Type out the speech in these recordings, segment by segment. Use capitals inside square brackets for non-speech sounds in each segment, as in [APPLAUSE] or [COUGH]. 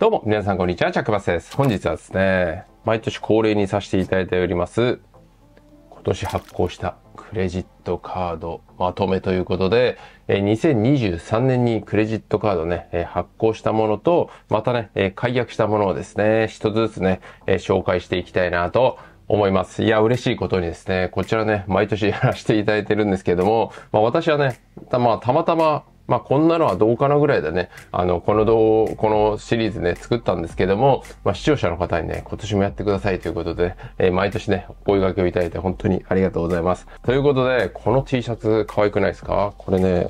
どうも、皆さんこんにちは、着バスです。本日はですね、毎年恒例にさせていただいております、今年発行したクレジットカードまとめということで、2023年にクレジットカードね、発行したものと、またね、解約したものをですね、一つずつね、紹介していきたいなと思います。いや、嬉しいことにですね、こちらね、毎年やらせていただいてるんですけども、まあ私はね、たまあ、たまたままあ、こんなのはどうかなぐらいでね、あの、この動画、このシリーズね、作ったんですけども、まあ、視聴者の方にね、今年もやってくださいということで、えー、毎年ね、お声掛けをいただいて本当にありがとうございます。ということで、この T シャツ可愛くないですかこれね、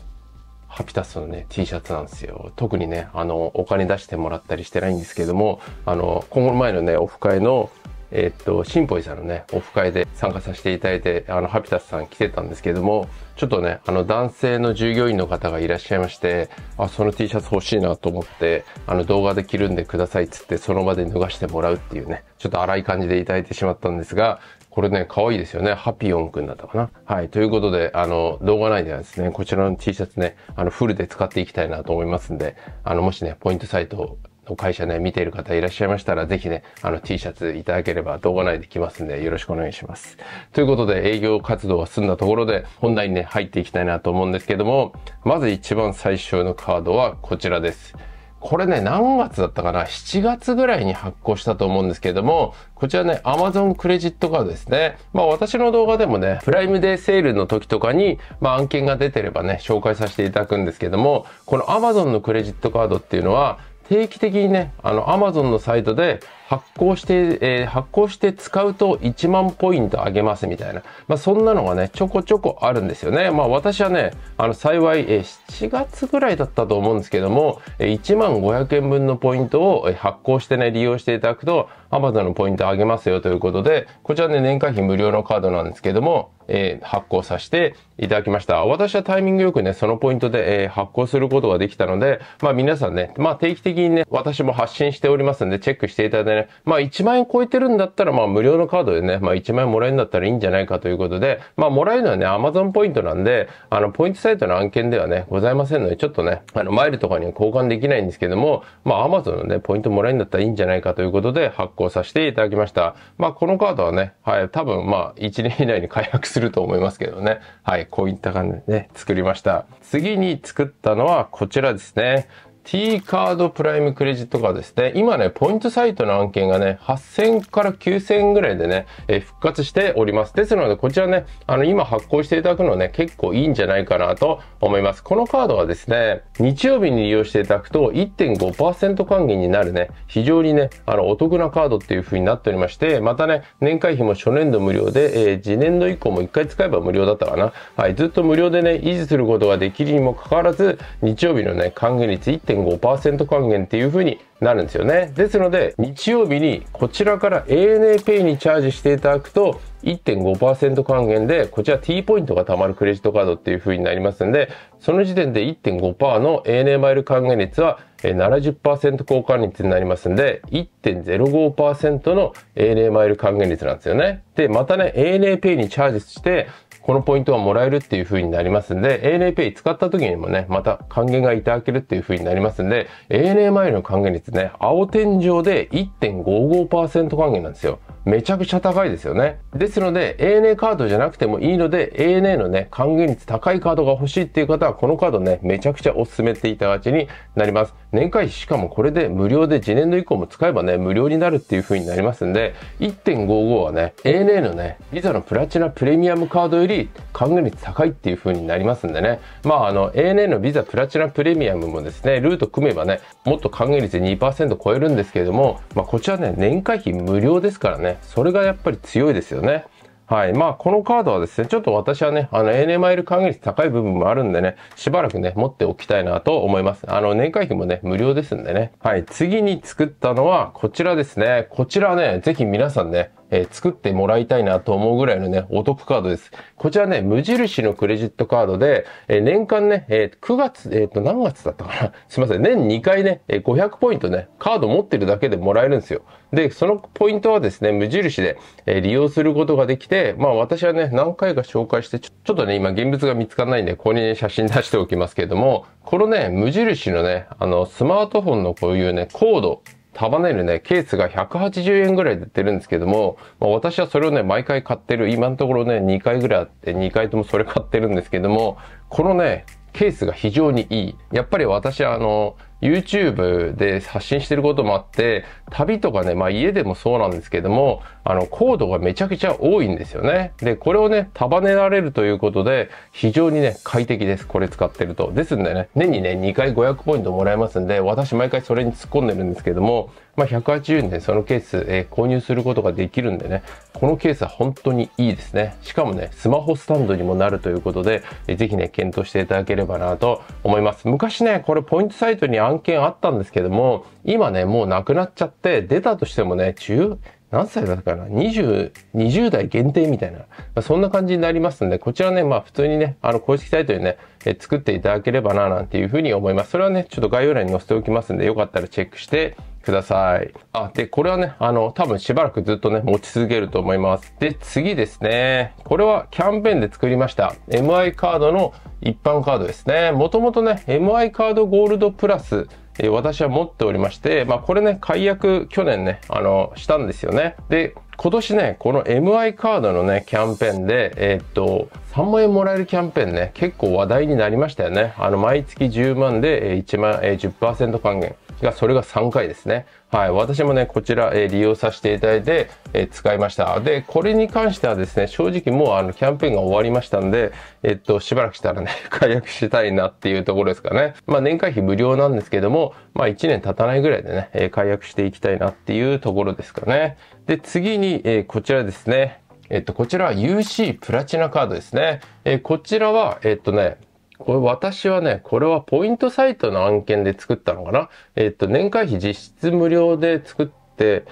ハピタスのね、T シャツなんですよ。特にね、あの、お金出してもらったりしてないんですけども、あの、今後前のね、オフ会の、えー、っと、シンポイさんのね、オフ会で参加させていただいて、あの、ハピタスさん来てたんですけども、ちょっとね、あの男性の従業員の方がいらっしゃいまして、あ、その T シャツ欲しいなと思って、あの動画で着るんでくださいっつってその場で脱がしてもらうっていうね、ちょっと荒い感じでいただいてしまったんですが、これね、可愛いですよね。ハピオンくんだったかな。はい。ということで、あの、動画内ではですね、こちらの T シャツね、あの、フルで使っていきたいなと思いますんで、あの、もしね、ポイントサイト会社ね、見ている方いらっしゃいましたら、ぜひね、あの T シャツいただければ動画内で来ますんで、よろしくお願いします。ということで、営業活動は済んだところで、本題にね、入っていきたいなと思うんですけども、まず一番最初のカードはこちらです。これね、何月だったかな ?7 月ぐらいに発行したと思うんですけれども、こちらね、Amazon クレジットカードですね。まあ私の動画でもね、プライムデーセールの時とかに、まあ案件が出てればね、紹介させていただくんですけども、この Amazon のクレジットカードっていうのは、定期的にね、あの Amazon のサイトで発行して、えー、発行して使うと1万ポイントあげますみたいな、まあ、そんなのがね、ちょこちょこあるんですよね。まあ私はね、あの幸い、えー、7月ぐらいだったと思うんですけども、えー、1万500円分のポイントを発行してね、利用していただくと Amazon のポイントあげますよということで、こちらね、年会費無料のカードなんですけども、えー、発行させていただきました。私はタイミングよくね、そのポイントで、えー、発行することができたので、まあ皆さんね、まあ定期的にね、私も発信しておりますんで、チェックしていただいて、ね。まあ1万円超えてるんだったら、まあ無料のカードでね、まあ1万円もらえるんだったらいいんじゃないかということで、まあもらえるのはね、Amazon ポイントなんで、あの、ポイントサイトの案件ではね、ございませんので、ちょっとね、あの、マイルとかには交換できないんですけども、まあ Amazon のね、ポイントもらえるんだったらいいんじゃないかということで発行させていただきました。まあこのカードはね、はい、多分まあ1年以内に解約すると思いますけどね。はい、こういった感じでね、作りました。次に作ったのはこちらですね。T カードプライムクレジットカードですね。今ね、ポイントサイトの案件がね、8000から9000ぐらいでね、えー、復活しております。ですので、こちらね、あの、今発行していただくのね、結構いいんじゃないかなと思います。このカードはですね、日曜日に利用していただくと1.5%還元になるね、非常にね、あの、お得なカードっていう風になっておりまして、またね、年会費も初年度無料で、えー、次年度以降も1回使えば無料だったかな。はい、ずっと無料でね、維持することができるにもかかわらず、日曜日のね、還元率1.5% 5還元っていう風になるんですよね。ですので、日曜日にこちらから ANAPay にチャージしていただくと、1.5%還元で、こちら T ポイントが貯まるクレジットカードっていう風になりますんで、その時点で1.5%の ANA マイル還元率は70%交換率になりますんで、1.05%の ANA マイル還元率なんですよね。で、またね、ANAPay にチャージして、このポイントはもらえるっていう風になりますんで、ANAPay 使った時にもね、また還元がいただけるっていう風になりますんで、ANA マイルの還元率ね、青天井で1.55%還元なんですよ。めちゃくちゃ高いですよね。ですので ANA カードじゃなくてもいいので ANA のね還元率高いカードが欲しいっていう方はこのカードねめちゃくちゃお勧めっていたがちになります。年会費しかもこれで無料で次年度以降も使えばね無料になるっていう風になりますんで1.55はね ANA のねビザのプラチナプレミアムカードより還元率高いっていう風になりますんでねまああの ANA のビザプラチナプレミアムもですねルート組めばねもっと還元率2%超えるんですけれどもまあこちらね年会費無料ですからねね。それがやっぱり強いですよね。はい。まあ、このカードはですね、ちょっと私はね、あの、ANMI る還元率高い部分もあるんでね、しばらくね、持っておきたいなと思います。あの、年会費もね、無料ですんでね。はい。次に作ったのは、こちらですね。こちらね、ぜひ皆さんね、えー、作ってもらいたいなと思うぐらいのね、お得カードです。こちらね、無印のクレジットカードで、えー、年間ね、えー、9月、えっ、と、何月だったかな [LAUGHS] すいません。年2回ね、え500ポイントね、カード持ってるだけでもらえるんですよ。で、そのポイントはですね、無印で、え利用することができて、まあ私はね、何回か紹介してちょ、ちょっとね、今現物が見つからないんで、ここに、ね、写真出しておきますけれども、このね、無印のね、あの、スマートフォンのこういうね、コード束ねるね、ケースが180円ぐらいで売ってるんですけども、まあ、私はそれをね、毎回買ってる。今のところね、2回ぐらいあって、2回ともそれ買ってるんですけども、このね、ケースが非常にいい。やっぱり私はあの、YouTube で発信してることもあって、旅とかね、まあ家でもそうなんですけども、あの、コードがめちゃくちゃ多いんですよね。で、これをね、束ねられるということで、非常にね、快適です。これ使ってると。ですんでね、年にね、2回500ポイントもらえますんで、私毎回それに突っ込んでるんですけども、まあ、180円でそのケース、えー、購入することができるんでね、このケースは本当にいいですね。しかもね、スマホスタンドにもなるということで、えー、ぜひね、検討していただければなと思います。昔ね、これポイントサイトに案件あったんですけども、今ね、もうなくなっちゃって、出たとしてもね、中、何歳だったかな 20, 20代限定みたいな、まあ、そんな感じになりますんで、こちらね、まあ普通にね、あの公式サイトにね、え作っていただければな、なんていうふうに思います。それはね、ちょっと概要欄に載せておきますんで、よかったらチェックしてください。あ、で、これはね、あの、多分しばらくずっとね、持ち続けると思います。で、次ですね。これはキャンペーンで作りました。MI カードの一般カードですね。もともとね、MI カードゴールドプラスえ私は持っておりまして、まあ、これね、解約去年ね、あの、したんですよね。で、今年ね、この MI カードのね、キャンペーンで、えー、っと、3万円もらえるキャンペーンね、結構話題になりましたよね。あの、毎月10万で1万、え10%還元。が、それが3回ですね。はい。私もね、こちら、え利用させていただいて、え使いました。で、これに関してはですね、正直もうあの、キャンペーンが終わりましたんで、えっと、しばらくしたらね、[LAUGHS] 解約したいなっていうところですかね。まあ、年会費無料なんですけども、まあ、1年経たないぐらいでね、え解約していきたいなっていうところですかね。で、次に、えこちらですね。えっと、こちらは UC プラチナカードですね。えこちらは、えっとね、これ私はね、これはポイントサイトの案件で作ったのかなえっ、と、年会費実質無料で作って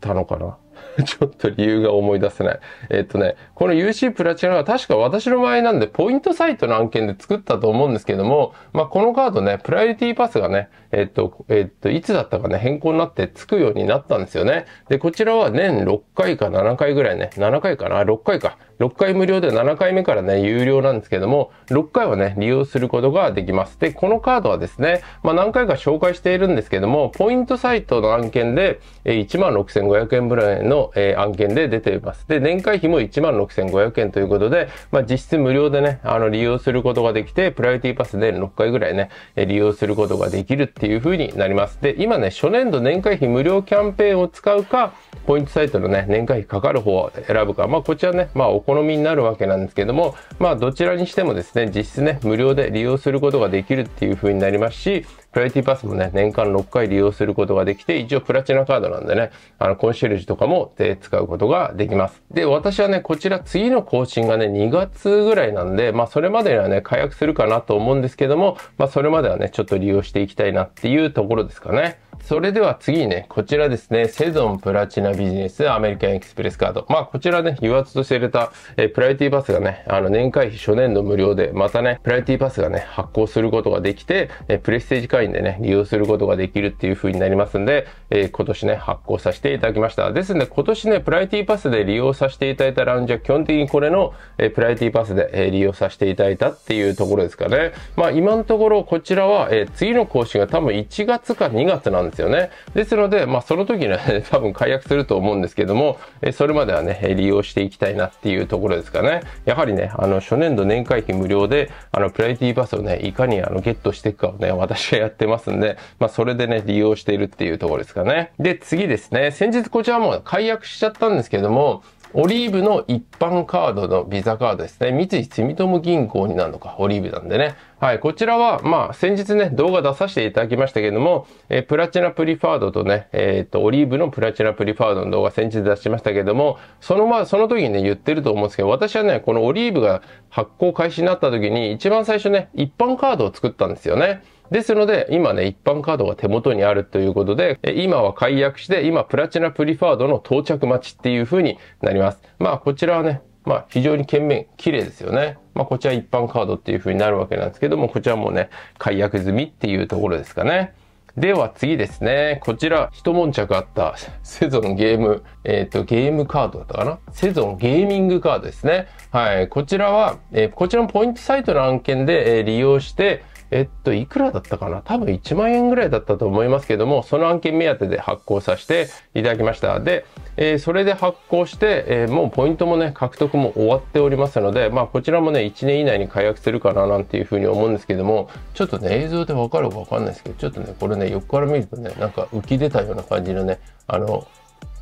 たのかな [LAUGHS] ちょっと理由が思い出せない。えっとね、この UC プラチナは確か私の場合なんで、ポイントサイトの案件で作ったと思うんですけども、まあ、このカードね、プライオリティパスがね、えっと、えっと、いつだったかね、変更になってつくようになったんですよね。で、こちらは年6回か7回ぐらいね、7回かな ?6 回か。6回無料で7回目からね、有料なんですけども、6回はね、利用することができます。で、このカードはですね、まあ、何回か紹介しているんですけども、ポイントサイトの案件で、え16,500円ぐらいのえー、案件で出ています。で、年会費も1万6500円ということで、まあ、実質無料でね、あの、利用することができて、プライオリティパスで6回ぐらいね、利用することができるっていう風になります。で、今ね、初年度年会費無料キャンペーンを使うか、ポイントサイトのね、年会費かかる方を選ぶか、まあ、こちらね、まあ、お好みになるわけなんですけども、まあ、どちらにしてもですね、実質ね、無料で利用することができるっていう風になりますし、プライティパスもね、年間6回利用することができて、一応プラチナカードなんでね、あの、コンシェルジュとかも、え使うことができます。で、私はね、こちら次の更新がね、2月ぐらいなんで、まあ、それまでにはね、解約するかなと思うんですけども、まあ、それまではね、ちょっと利用していきたいなっていうところですかね。それでは次にね、こちらですね、セゾンプラチナビジネスアメリカンエクスプレスカード。まあこちらね、油圧として入れた、えプライティパスがね、あの年会費初年度無料で、またね、プライティパスがね、発行することができて、えプレステージいんでね、利用することができるっていう風になりますんで、えー、今年ね、発行させていただきました。ですので、今年ね、プライティパスで利用させていただいたラウンジは、基本的にこれの、えー、プライティパスで、えー、利用させていただいたっていうところですかね。まあ、今のところ、こちらは、えー、次の更新が多分1月か2月なんですよね。ですので、まあ、その時ね、[LAUGHS] 多分解約すると思うんですけども、えー、それまではね、利用していきたいなっていうところですかね。やはりね、あの、初年度年会費無料で、あの、プライティパスをね、いかにあの、ゲットしていくかをね、私がややってますんで、まあ、それでね、利用しているっていうところですかね。で、次ですね。先日こちらも解約しちゃったんですけども、オリーブの一般カードのビザカードですね。三井住友銀行になるのか、オリーブなんでね。はい、こちらは、まあ、先日ね、動画出させていただきましたけれども、えー、プラチナプリファードとね、えっ、と、オリーブのプラチナプリファードの動画先日出しましたけれども、そのまあ、その時にね、言ってると思うんですけど、私はね、このオリーブが発行開始になった時に、一番最初ね、一般カードを作ったんですよね。ですので、今ね、一般カードが手元にあるということで、今は解約して、今、プラチナプリファードの到着待ちっていう風になります。まあ、こちらはね、まあ、非常に懸命、綺麗ですよね。まあ、こちら一般カードっていう風になるわけなんですけども、こちらもね、解約済みっていうところですかね。では次ですね。こちら、一悶着あったセゾンゲーム、えっ、ー、と、ゲームカードだったかなセゾンゲーミングカードですね。はい。こちらは、えー、こちらのポイントサイトの案件で、えー、利用して、えっと、いくらだったかな多分1万円ぐらいだったと思いますけども、その案件目当てで発行させていただきました。で、えー、それで発行して、えー、もうポイントもね、獲得も終わっておりますので、まあ、こちらもね、1年以内に解約するかななんていうふうに思うんですけども、ちょっとね、映像でわかるかわかんないですけど、ちょっとね、これね、横から見るとね、なんか浮き出たような感じのね、あの、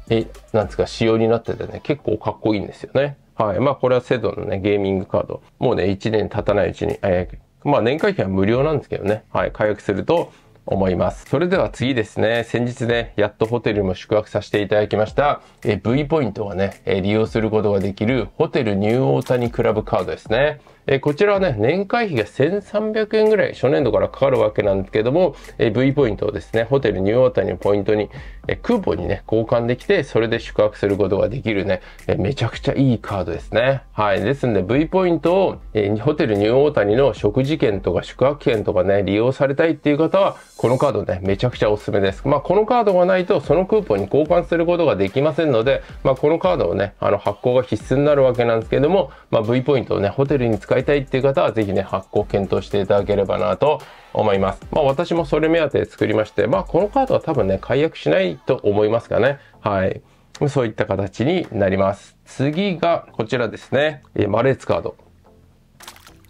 え、なんですか、仕様になっててね、結構かっこいいんですよね。はい。まあ、これはセドのね、ゲーミングカード。もうね、1年経たないうちに、えー、まあ年会費は無料なんですけどね。はい。解約すると、思います。それでは次ですね、先日ね、やっとホテルも宿泊させていただきました、え V ポイントがね、え利用することができるホテルニューオータニクラブカードですね。えこちらはね、年会費が1300円ぐらい初年度からかかるわけなんですけども、え V ポイントをですね、ホテルニューオータニのポイントに、えクーポンにね、交換できて、それで宿泊することができるね、えめちゃくちゃいいカードですね。はい。ですんで V ポイントを、えホテルニューオータニの食事券とか宿泊券とかね、利用されたいっていう方は、このカードね、めちゃくちゃおすすめです。まあ、このカードがないと、そのクーポンに交換することができませんので、まあ、このカードをね、あの、発行が必須になるわけなんですけども、まあ、V ポイントをね、ホテルに使いたいっていう方は、ぜひね、発行検討していただければなと思います。まあ、私もそれ目当てで作りまして、まあ、このカードは多分ね、解約しないと思いますかね。はい。そういった形になります。次がこちらですね。マレーツカード。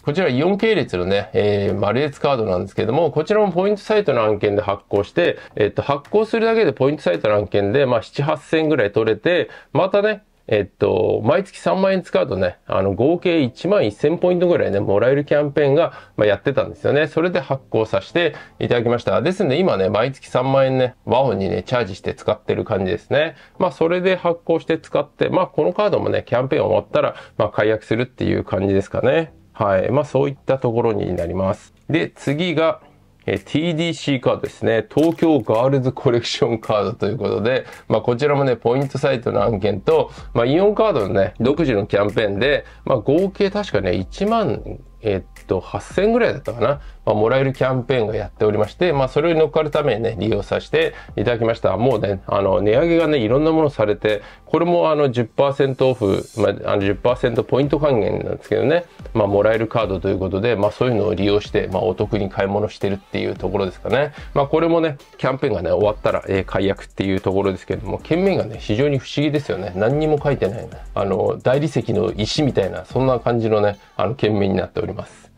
こちら4系列のね、えー、マルエツカードなんですけども、こちらもポイントサイトの案件で発行して、えっと、発行するだけでポイントサイトの案件で、まあ、7、8000ぐらい取れて、またね、えっと、毎月3万円使うとね、あの、合計1万1000ポイントぐらいね、もらえるキャンペーンが、まあ、やってたんですよね。それで発行させていただきました。ですんで、今ね、毎月3万円ね、和音にね、チャージして使ってる感じですね。まあ、それで発行して使って、まあ、このカードもね、キャンペーン終わったら、まあ、解約するっていう感じですかね。はい。まあ、そういったところになります。で、次が、え TDC カードですね。東京ガールズコレクションカードということで、まあこちらもね、ポイントサイトの案件と、まあイオンカードのね、独自のキャンペーンで、まあ合計確かね、1万えー、っと、8000円ぐらいだったかな、まあ、もらえるキャンペーンがやっておりまして、まあ、それに乗っかるためにね、利用させていただきました。もうね、あの、値上げがね、いろんなものされて、これもあの10%オフ、まあ、あの10%ポイント還元なんですけどね、まあ、もらえるカードということで、まあ、そういうのを利用して、まあ、お得に買い物してるっていうところですかね。まあ、これもね、キャンペーンがね、終わったら、えー、解約っていうところですけども、件名がね、非常に不思議ですよね。何にも書いてない、ね、あの、大理石の石みたいな、そんな感じのね、あの、件名になっております。ます。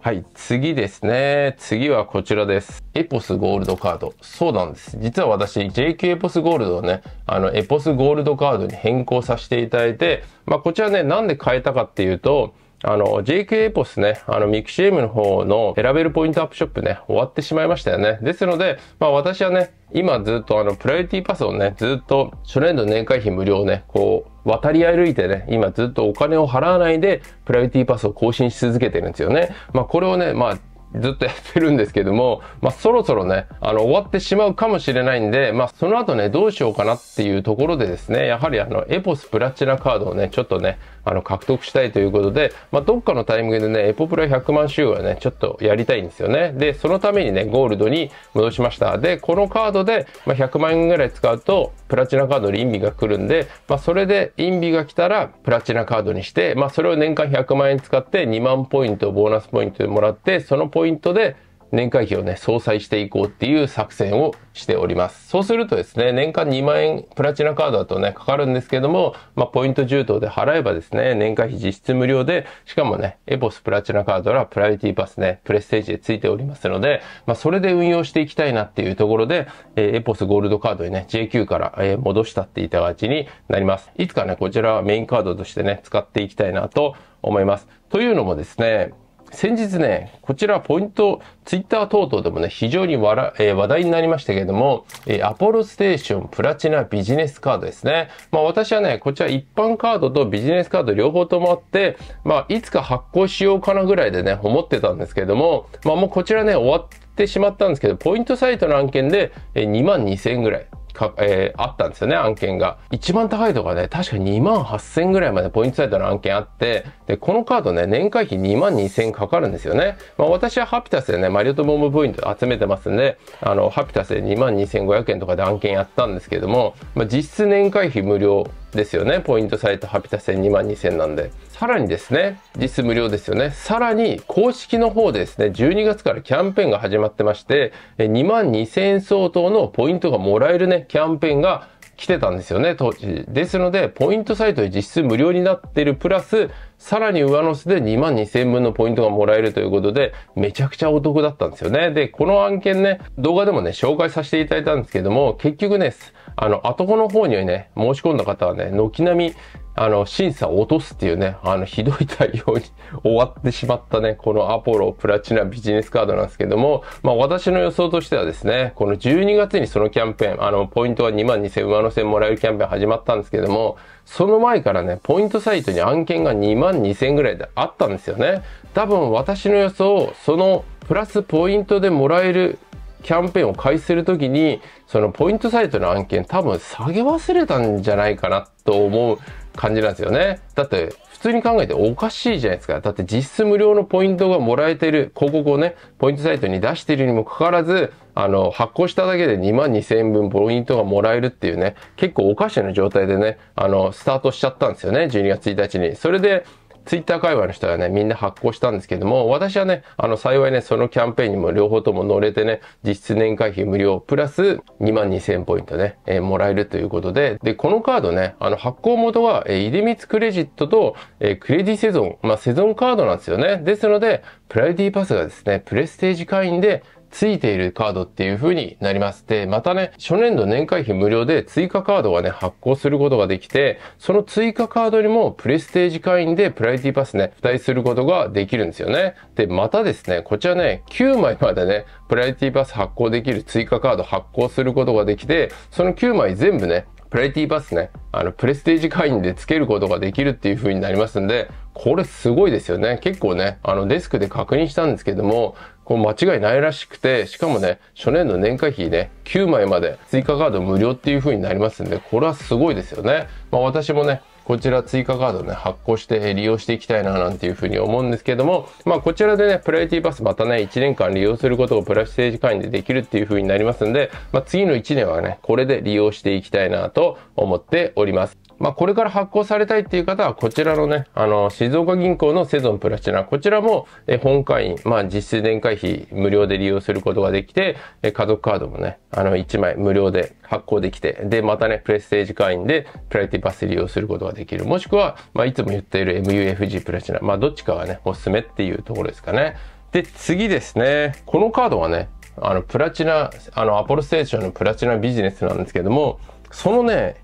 はい、次ですね。次はこちらです。エポスゴールドカード。そうなんです。実は私、JQ エポスゴールドをね、あの、エポスゴールドカードに変更させていただいて、まあ、こちらね、なんで変えたかっていうと、あの、JK エポスね、あの、ミクシ m の方の選べるポイントアップショップね、終わってしまいましたよね。ですので、まあ私はね、今ずっとあの、プライオリティパスをね、ずっと初年度年会費無料ね、こう、渡り歩いてね、今ずっとお金を払わないで、プライオリティパスを更新し続けてるんですよね。まあこれをね、まあ、ずっとやってるんですけども、まあ、そろそろね、あの、終わってしまうかもしれないんで、まあ、その後ね、どうしようかなっていうところでですね、やはりあの、エポスプラチナカードをね、ちょっとね、あの、獲得したいということで、まあ、どっかのタイミングでね、エポプラ100万周はね、ちょっとやりたいんですよね。で、そのためにね、ゴールドに戻しました。で、このカードで、まあ、100万円ぐらい使うと、プラチナカードにインビが来るんで、まあ、それでインビが来たら、プラチナカードにして、まあ、それを年間100万円使って、2万ポイント、ボーナスポイントでもらって、そのポイントで、年会費をね、相殺していこうっていう作戦をしております。そうするとですね、年間2万円プラチナカードだとね、かかるんですけども、まあ、ポイント充当で払えばですね、年会費実質無料で、しかもね、エボスプラチナカードらプライオリティパスね、プレステージでついておりますので、まあ、それで運用していきたいなっていうところで、えー、エポスゴールドカードにね、JQ から、えー、戻したっていた形になります。いつかね、こちらはメインカードとしてね、使っていきたいなと思います。というのもですね、先日ね、こちらポイント、ツイッター等々でもね、非常にわら、えー、話題になりましたけれども、えー、アポロステーションプラチナビジネスカードですね。まあ私はね、こちら一般カードとビジネスカード両方ともあって、まあいつか発行しようかなぐらいでね、思ってたんですけれども、まあもうこちらね、終わってしまったんですけど、ポイントサイトの案件で2万2000円ぐらい。か、えー、あったんですよね、案件が。一番高いとかね、確か2万8000ぐらいまでポイントサイトの案件あって、で、このカードね、年会費2万2000かかるんですよね。まあ私はハピタスでね、マリオットボムポイント集めてますんで、あの、ハピタスで2万2500円とかで案件やったんですけども、まあ実質年会費無料ですよね。ポイントサイトハピタ戦2万2000なんで。さらにですね、実質無料ですよね。さらに公式の方でですね、12月からキャンペーンが始まってまして、2万2000円相当のポイントがもらえるね、キャンペーンが来てたんですよね、当時。ですので、ポイントサイトで実質無料になってるプラス、さらに上乗せで2万2000円分のポイントがもらえるということで、めちゃくちゃお得だったんですよね。で、この案件ね、動画でもね、紹介させていただいたんですけども、結局ね、あの、後の方にね、申し込んだ方はね、軒並み、あの、審査を落とすっていうね、あの、ひどい対応に [LAUGHS] 終わってしまったね、このアポロプラチナビジネスカードなんですけども、まあ私の予想としてはですね、この12月にそのキャンペーン、あの、ポイントは2万2000上乗せもらえるキャンペーン始まったんですけども、その前からね、ポイントサイトに案件が2万2000ぐらいであったんですよね。多分私の予想、そのプラスポイントでもらえるキャンペーンを開始するときに、そのポイントサイトの案件多分下げ忘れたんじゃないかなと思う感じなんですよね。だって普通に考えておかしいじゃないですか。だって実質無料のポイントがもらえてる広告をね、ポイントサイトに出しているにもかかわらず、あの、発行しただけで2万2000円分ポイントがもらえるっていうね、結構おかしな状態でね、あの、スタートしちゃったんですよね、12月1日に。それで、ツイッター界隈の人はね、みんな発行したんですけども、私はね、あの、幸いね、そのキャンペーンにも両方とも乗れてね、実質年会費無料、プラス2万2000ポイントね、えー、もらえるということで、で、このカードね、あの、発行元は、えー、ミ光クレジットと、えー、クレディセゾン、まあ、セゾンカードなんですよね。ですので、プライディパスがですね、プレステージ会員でついているカードっていう風になります。で、またね、初年度年会費無料で追加カードがね、発行することができて、その追加カードにもプレステージ会員でプライティパスね、付帯することができるんですよね。で、またですね、こちらね、9枚までね、プライティパス発行できる追加カード発行することができて、その9枚全部ね、プライティパスね、あの、プレステージ会員で付けることができるっていう風になりますんで、これすごいですよね。結構ね、あのデスクで確認したんですけども、これ間違いないらしくて、しかもね、初年の年会費ね、9枚まで追加カード無料っていう風になりますんで、これはすごいですよね。まあ私もね、こちら追加カードね、発行して利用していきたいななんていうふうに思うんですけども、まあこちらでね、プライティパスまたね、1年間利用することをプラス政治会員でできるっていうふうになりますんで、まあ次の1年はね、これで利用していきたいなと思っております。まあ、これから発行されたいっていう方は、こちらのね、あの、静岡銀行のセゾンプラチナ、こちらも、え本会員、まあ、実質年会費無料で利用することができて、え家族カードもね、あの、1枚無料で発行できて、で、またね、プレステージ会員で、プライティパス利用することができる。もしくは、まあ、いつも言っている MUFG プラチナ、まあ、どっちかがね、おすすめっていうところですかね。で、次ですね、このカードはね、あの、プラチナ、あの、アポロステーションのプラチナビジネスなんですけども、そのね、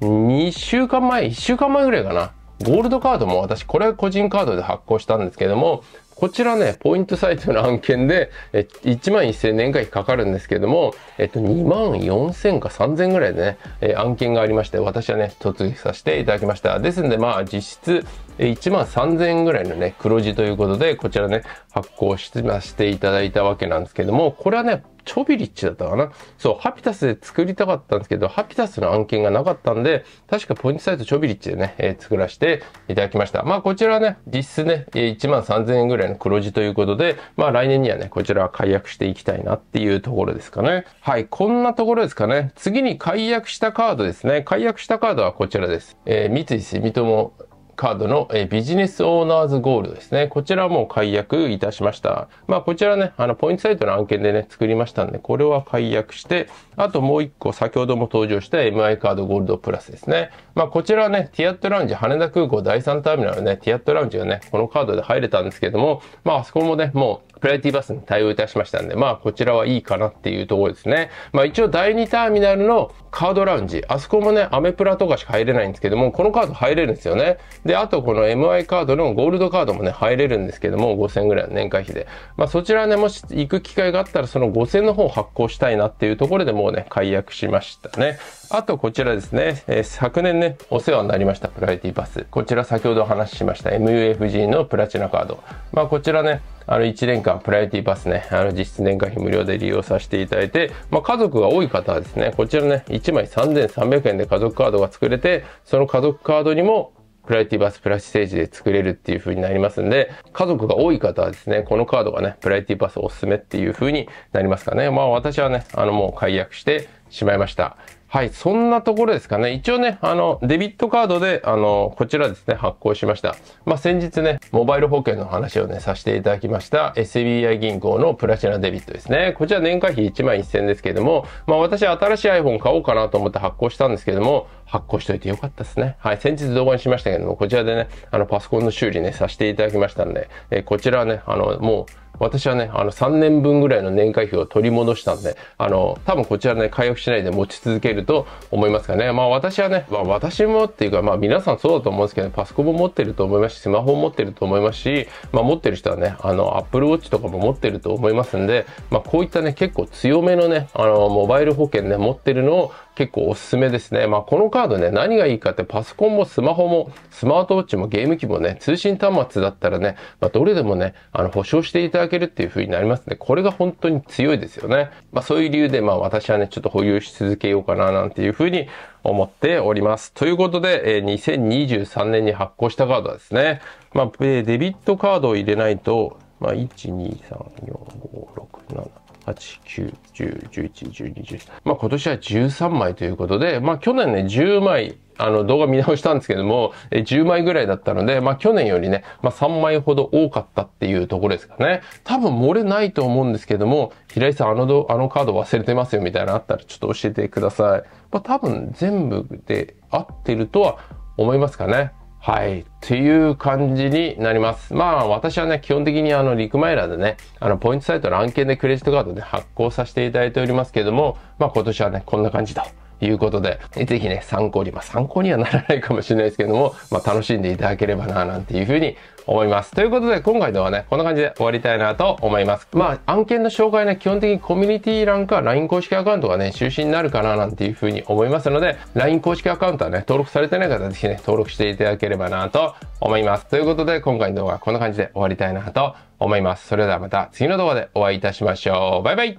2週間前、1週間前ぐらいかな。ゴールドカードも私、これ個人カードで発行したんですけども、こちらね、ポイントサイトの案件で、1万1000年会費かかるんですけども、えっと、2万4000か3000ぐらいでね、え案件がありまして、私はね、突撃させていただきました。ですんで、まあ、実質、1万3000円ぐらいのね、黒字ということで、こちらね、発行しましていただいたわけなんですけども、これはね、チョビリッチだったかなそう、ハピタスで作りたかったんですけど、ハピタスの案件がなかったんで、確かポイントサイトチョビリッチでね、えー、作らせていただきました。まあ、こちらはね、実質ね、1万3000円ぐらいいの黒字ということで、まあ来年にはね、こちらは解約していきたいなっていうところですかね。はい、こんなところですかね。次に解約したカードですね。解約したカードはこちらです。えー、三井住友カードの、えビジネスオーナーズゴールドですね。こちらも解約いたしました。まあ、こちらね、あの、ポイントサイトの案件でね、作りましたんで、これは解約して、あともう一個、先ほども登場した MI カードゴールドプラスですね。まあ、こちらね、ティアットラウンジ、羽田空港第3ターミナルね、ティアットラウンジがね、このカードで入れたんですけども、まあ、あそこもね、もう、プライティバスに対応いたしましたんで、まあこちらはいいかなっていうところですね。まあ一応第2ターミナルのカードラウンジ、あそこもね、アメプラとかしか入れないんですけども、このカード入れるんですよね。で、あとこの MI カードのゴールドカードもね、入れるんですけども、5000ぐらいの年会費で。まあそちらね、もし行く機会があったらその5000の方を発行したいなっていうところでもうね、解約しましたね。あとこちらですね、えー、昨年ね、お世話になりましたプライティパス。こちら先ほどお話ししました MUFG のプラチナカード。まあこちらね、あの1年間プライティパスね、あの実質年会費無料で利用させていただいて、まあ家族が多い方はですね、こちらね、1枚3300円で家族カードが作れて、その家族カードにもプライティバスプラスステージで作れるっていう風になりますんで、家族が多い方はですね、このカードがね、プライティバスおすすめっていう風になりますかね。まあ私はね、あのもう解約してしまいました。はい、そんなところですかね。一応ね、あの、デビットカードで、あの、こちらですね、発行しました。まあ、先日ね、モバイル保険の話をね、させていただきました、SBI 銀行のプラチナデビットですね。こちら年会費1万1000円ですけれども、まあ、私新しい iPhone 買おうかなと思って発行したんですけども、発行しといてよかったですね。はい、先日動画にしましたけども、こちらでね、あの、パソコンの修理ね、させていただきましたんで、えこちらはね、あの、もう、私はね、あの3年分ぐらいの年会費を取り戻したんで、あの、多分こちらね、回復しないで持ち続けると思いますがね、まあ私はね、まあ私もっていうか、まあ皆さんそうだと思うんですけど、ね、パソコンも持ってると思いますし、スマホも持ってると思いますし、まあ持ってる人はね、あの、Apple Watch とかも持ってると思いますんで、まあこういったね、結構強めのね、あの、モバイル保険ね、持ってるのを結構おすすめですね。まあこのカードね、何がいいかってパソコンもスマホもスマートウォッチもゲーム機もね、通信端末だったらね、まあどれでもね、あの、保証していただけるっていう風になりますので、これが本当に強いですよね。まあそういう理由で、まあ私はね、ちょっと保有し続けようかななんていう風に思っております。ということで、え2023年に発行したカードはですね。まあ、デビットカードを入れないと、まあ、1、2、3、4、5、6、7、8、9、10、11、12、13。まあ今年は13枚ということで、まあ去年ね、10枚、あの動画見直したんですけども、え10枚ぐらいだったので、まあ去年よりね、まあ3枚ほど多かったっていうところですかね。多分漏れないと思うんですけども、平井さんあのど、あのカード忘れてますよみたいなのあったらちょっと教えてください。まあ多分全部で合ってるとは思いますかね。はい。という感じになります。まあ、私はね、基本的にあの、リクマイラーでね、あの、ポイントサイトの案件でクレジットカードで発行させていただいておりますけれども、まあ、今年はね、こんな感じと。いうことで、ぜひね、参考に、まあ、参考にはならないかもしれないですけども、まあ、楽しんでいただければな、なんていうふうに思います。ということで、今回ではね、こんな感じで終わりたいなと思います。まあ、案件の紹介ね、基本的にコミュニティ欄か LINE 公式アカウントがね、中心になるかな、なんていうふうに思いますので、LINE 公式アカウントはね、登録されてない方はぜひね、登録していただければな、と思います。ということで、今回の動画はこんな感じで終わりたいな、と思います。それではまた次の動画でお会いいたしましょう。バイバイ